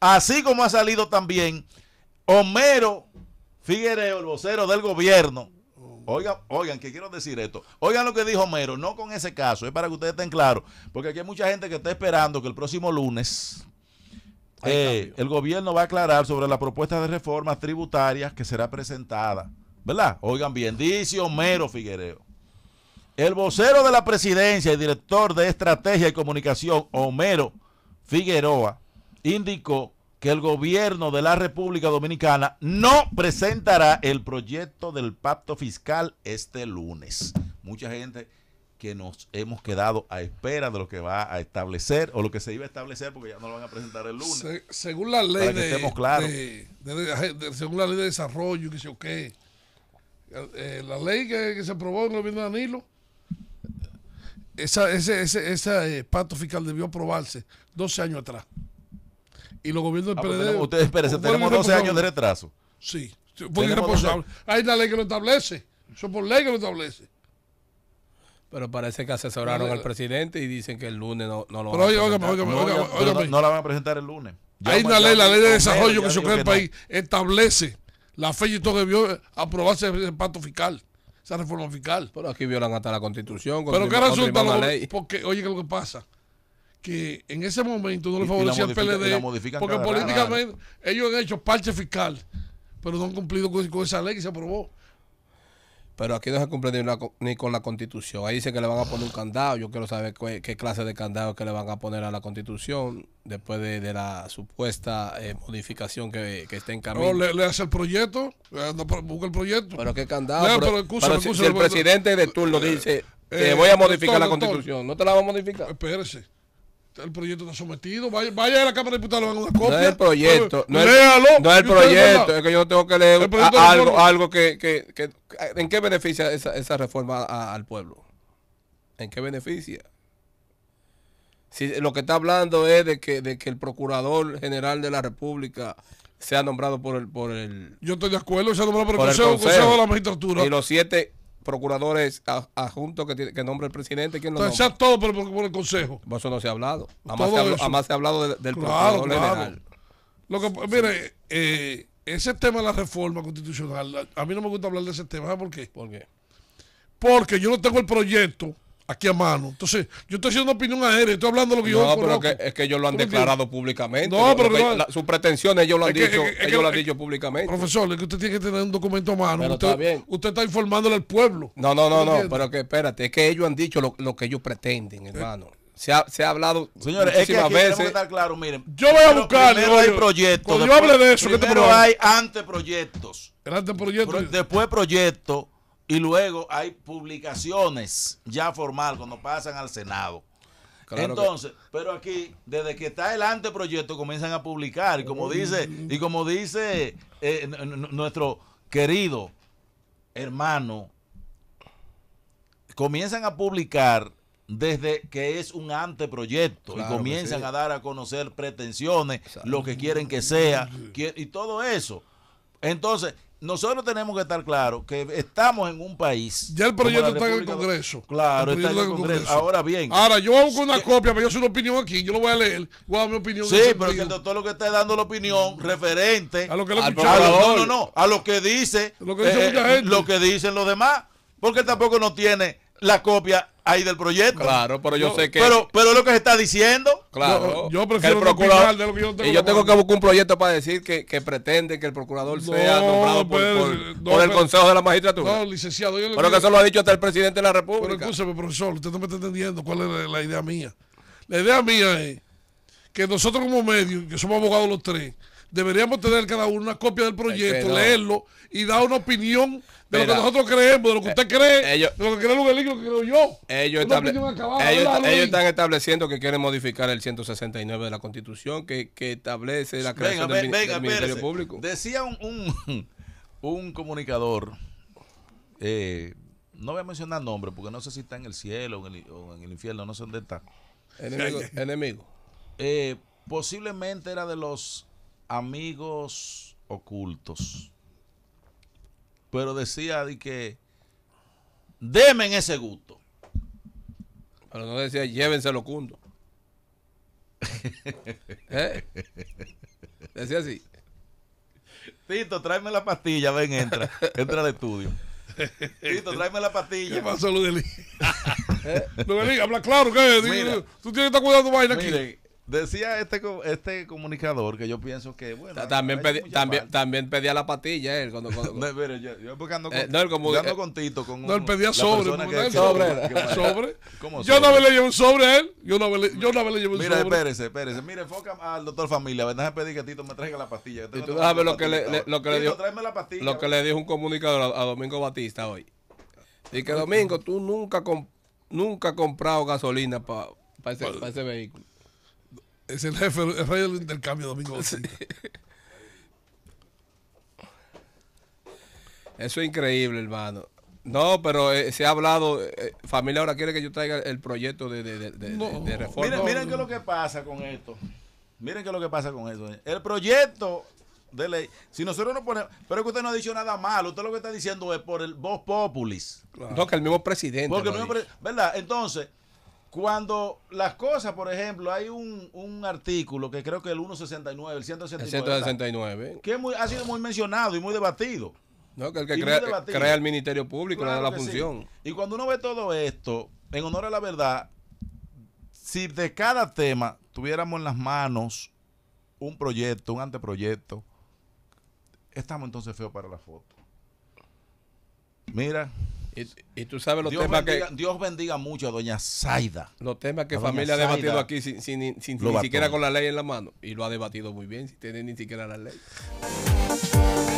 Así como ha salido también Homero Figuereo, el vocero del gobierno. Oh. Oigan, oigan, que quiero decir esto. Oigan lo que dijo Homero, no con ese caso, es para que ustedes estén claros, porque aquí hay mucha gente que está esperando que el próximo lunes eh, el gobierno va a aclarar sobre la propuesta de reformas tributarias que será presentada. ¿Verdad? Oigan bien, dice Homero Figuereo. El vocero de la presidencia y director de estrategia y comunicación, Homero Figueroa, indicó que el gobierno de la República Dominicana no presentará el proyecto del pacto fiscal este lunes. Mucha gente que nos hemos quedado a espera de lo que va a establecer o lo que se iba a establecer porque ya no lo van a presentar el lunes. según la ley de, según la ley de desarrollo que se eh, la ley que, se aprobó en el gobierno de Danilo esa, ese, eh, pacto fiscal debió aprobarse 12 años atrás y los gobiernos del ah, PLD. ustedes, espérense, tenemos 12 años de retraso. Sí, fue irresponsable. Hay una ley que lo establece. Eso por ley que lo establece. Pero parece que asesoraron al presidente y dicen que el lunes no, lo van a presentar. no, la van a presentar el lunes. Hay una ley, la ley de desarrollo que se crea el país, establece la fecha y todo que vio, aprobarse el pacto fiscal, esa reforma fiscal. Pero aquí violan hasta la constitución. Pero que resulta? Lo, porque, oye, ¿qué lo que pasa? que en ese momento no le favorecía al PLD, porque políticamente ellos han hecho parche fiscal, pero no han cumplido con, esa ley que se aprobó. Pero aquí no se cumple ni, con la constitución. Ahí dice que le van a poner un candado. Yo quiero saber qué, clase de candado que le van a poner a la constitución después de, la supuesta eh, modificación que, está en camino. No, le, hace el proyecto, anda, eh, busca el proyecto. Pero qué candado. pero, si, el presidente de turno eh, dice, que voy a modificar la constitución, ¿no te la va a modificar? Espérese el proyecto está sometido. Vaya, a la Cámara de Diputados, hagan una copia. No es el proyecto. No, es el proyecto. Es que yo tengo que leer algo, algo que, que, que, ¿En qué beneficia esa, esa reforma al pueblo? ¿En qué beneficia? Si lo que está hablando es de que, de que el Procurador General de la República sea nombrado por el... Por el yo estoy de acuerdo, sea nombrado por, el, consejo, consejo de la Magistratura. Y los siete procuradores adjuntos que, que nombra el presidente. ¿quién lo pues nombra? todo por, por, por, el Consejo. Eso no se ha hablado. Además, se, ha hablado del Lo que, pues, mire, eh, ese tema de la reforma constitucional, a mí no me gusta hablar de ese tema. ¿Sabes por ¿Por qué? Porque yo no tengo el proyecto aquí a mano. Entonces, yo estoy haciendo una opinión aérea, estoy hablando lo que yo No, pero que, es que ellos lo han declarado públicamente. No, pero sus pretensiones ellos lo han, dicho, lo han dicho públicamente. Profesor, es que usted tiene que tener un documento a mano. usted, está bien. usted está informándole al pueblo. No, no, no, no, pero que espérate, es que ellos han dicho lo, que ellos pretenden, eh. hermano. Se ha, se ha, hablado Señores, es que aquí veces. Estar claro, miren. Yo voy a buscar. Primero hay proyectos. Cuando yo hable de eso, ¿qué te hay anteproyectos. El anteproyecto. Después proyectos y luego hay publicaciones ya formal cuando pasan al Senado. Entonces, pero aquí, desde que está el anteproyecto, comienzan a publicar. Y como dice, y como dice eh, nuestro querido hermano, comienzan a publicar desde que es un anteproyecto y comienzan a dar a conocer pretensiones, lo que quieren que sea, y todo eso. Entonces, nosotros tenemos que estar claros que estamos en un país. Ya el proyecto está en el Congreso. Claro, está en el Congreso. Ahora bien. Ahora, yo hago una copia, pero yo soy una opinión aquí, yo lo voy a leer, voy a mi opinión. Sí, pero que el doctor lo que está dando la opinión mm. referente. A lo que No, no, a lo que dice. Lo que, eh, eh, lo que dicen los demás, porque tampoco no tiene la copia ahí del proyecto. Claro, pero yo sé que. Pero, pero lo que se está diciendo. Claro. Yo, prefiero el procurador, Y yo tengo que buscar un proyecto para decir que, que pretende que el procurador sea nombrado por, por, eh, el Consejo de la Magistratura. No, licenciado. pero que eso lo ha dicho hasta el presidente de la República. Pero escúcheme, profesor, usted no me está entendiendo cuál es la, idea mía. La idea mía es que nosotros como medios que somos abogados los tres, deberíamos tener cada uno una copia del proyecto, leerlo y dar una opinión de lo que nosotros creemos, de lo que usted eh, cree, de lo que cree creo yo. Ellos, están estableciendo que quieren modificar el 169 de la Constitución que, establece la creación de del, Ministerio Público. Decía un, un, comunicador, eh, no voy a mencionar nombre porque no sé si está en el cielo o en el, infierno, no sé dónde está. Enemigo. enemigo. Eh, posiblemente era de los amigos ocultos. Pero decía de que en ese gusto. Pero no decía llévenselo cundo. ¿Eh? Decía así. Tito, tráeme la pastilla, ven, entra. Entra al estudio. Tito, tráeme la pastilla. ¿Qué pasó, Ludelí? ¿Eh? Ludelí, habla claro, ¿qué? Mira, Tú tienes que estar cuidando vaina aquí. Decía este este comunicador que yo pienso que bueno. También, también, también pedía la patilla él cuando, cuando, no, yo, yo buscando eh, con, no, él eh, con Tito con No, él pedía sobre, sobre, sobre. Yo no me le llevo un sobre a él. Yo no le, yo no le llevo un sobre. Mire, espérese, espérese. Mire, enfoca al doctor familia, ¿verdad? pedir que Tito me traiga la pastilla. Y tú lo que le, lo que le dijo. Lo que le dijo un comunicador a, Domingo Batista hoy. Dice que Domingo, tú nunca nunca has comprado gasolina para para ese, ese, vehículo. Es el jefe, rey del intercambio, Domingo. Eso es increíble, hermano. No, pero eh, se ha hablado, eh, eh, familia ahora quiere que yo traiga el proyecto de, reforma. Miren, miren qué es lo que pasa con esto. Miren qué es lo que pasa con eso. El proyecto de ley, si nosotros no ponemos, pero es que usted no ha dicho nada malo, usted lo que está diciendo es por el vos populis. No, que el mismo presidente. ¿Verdad? Entonces, cuando las cosas, por ejemplo, hay un, artículo que creo que el 169, el 169, el que ha sido muy mencionado y muy debatido. No, que el que crea, el Ministerio Público la función. Y cuando uno ve todo esto, en honor a la verdad, si de cada tema tuviéramos en las manos un proyecto, un anteproyecto, estamos entonces feos para la foto. Mira, y, tú sabes los temas que. Dios bendiga mucho a doña Zaida. Los temas que familia ha debatido aquí sin, sin, ni siquiera con la ley en la mano. Y lo ha debatido muy bien, sin tener ni siquiera la ley.